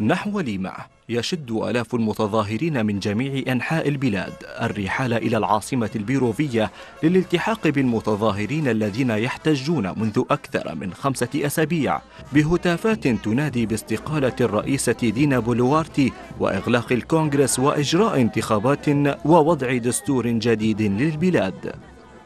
نحو ليما يشد آلاف المتظاهرين من جميع أنحاء البلاد الرحال إلى العاصمة البيروفية للالتحاق بالمتظاهرين الذين يحتجون منذ أكثر من خمسة أسابيع بهتافات تنادي باستقالة الرئيسة دينا بولوارتي وإغلاق الكونغرس وإجراء انتخابات ووضع دستور جديد للبلاد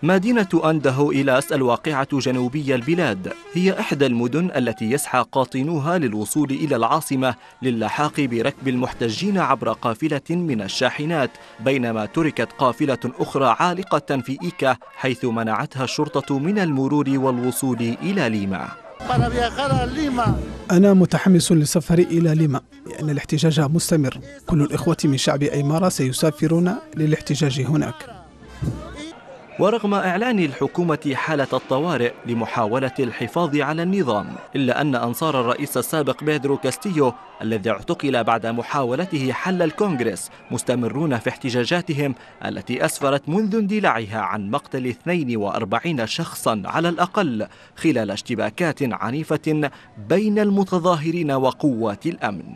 مدينة أندهو إيلاس الواقعة جنوبي البلاد هي إحدى المدن التي يسعى قاطنوها للوصول إلى العاصمة للحاق بركب المحتجين عبر قافلة من الشاحنات بينما تركت قافلة أخرى عالقة في إيكا حيث منعتها الشرطة من المرور والوصول إلى ليما أنا متحمس للسفر إلى ليما لأن الاحتجاج مستمر كل الإخوة من شعب أيمارا سيسافرون للاحتجاج هناك ورغم إعلان الحكومة حالة الطوارئ لمحاولة الحفاظ على النظام إلا أن أنصار الرئيس السابق بيدرو كاستيو الذي اعتقل بعد محاولته حل الكونغرس مستمرون في احتجاجاتهم التي أسفرت منذ اندلاعها عن مقتل 42 شخصا على الأقل خلال اشتباكات عنيفة بين المتظاهرين وقوات الأمن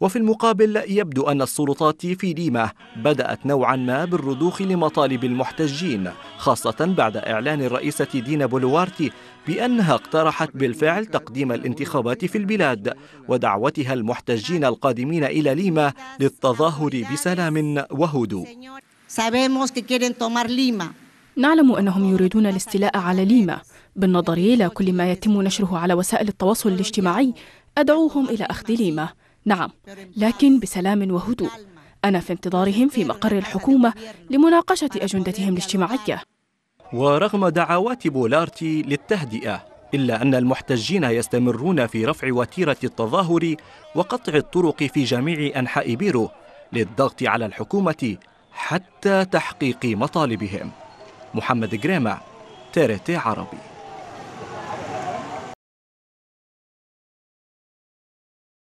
وفي المقابل يبدو أن السلطات في ليما بدأت نوعا ما بالرضوخ لمطالب المحتجين خاصة بعد إعلان الرئيسة دينا بولوارتي بأنها اقترحت بالفعل تقديم الانتخابات في البلاد ودعوتها المحتجين القادمين إلى ليما للتظاهر بسلام وهدوء نعلم أنهم يريدون الاستيلاء على ليما بالنظر إلى كل ما يتم نشره على وسائل التواصل الاجتماعي أدعوهم إلى أخذ ليما نعم لكن بسلام وهدوء أنا في انتظارهم في مقر الحكومة لمناقشة أجندتهم الاجتماعية ورغم دعوات بولارتي للتهدئة إلا أن المحتجين يستمرون في رفع وتيرة التظاهر وقطع الطرق في جميع أنحاء بيرو للضغط على الحكومة حتى تحقيق مطالبهم محمد جريمة تيريتي عربي